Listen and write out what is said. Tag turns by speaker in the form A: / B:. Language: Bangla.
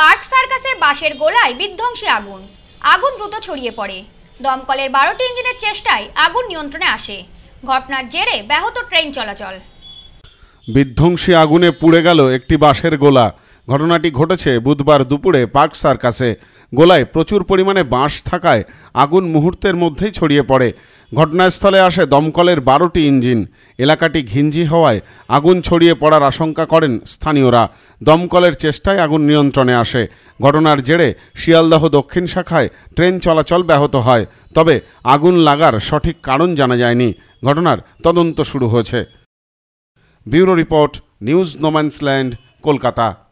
A: পার্ক সার্কাসে বাসের গোলায় বিধ্বংসী আগুন আগুন দ্রুত ছড়িয়ে পড়ে দমকলের বারোটি ইঞ্জিনের চেষ্টায় আগুন নিয়ন্ত্রণে আসে ঘটনার জেরে ব্যাহত ট্রেন চলাচল
B: বিধ্বংসী আগুনে পুড়ে গেল একটি বাসের গোলা ঘটনাটি ঘটেছে বুধবার দুপুরে পার্ক সার্কাসে গোলায় প্রচুর পরিমাণে বাঁশ থাকায় আগুন মুহূর্তের মধ্যেই ছড়িয়ে পড়ে ঘটনাস্থলে আসে দমকলের বারোটি ইঞ্জিন এলাকাটি ঘিঞ্জি হওয়ায় আগুন ছড়িয়ে পড়ার আশঙ্কা করেন স্থানীয়রা দমকলের চেষ্টায় আগুন নিয়ন্ত্রণে আসে ঘটনার জেরে শিয়ালদহ দক্ষিণ শাখায় ট্রেন চলাচল ব্যাহত হয় তবে আগুন লাগার সঠিক কারণ জানা যায়নি ঘটনার তদন্ত শুরু হয়েছে bureau report news no man's land Kolkata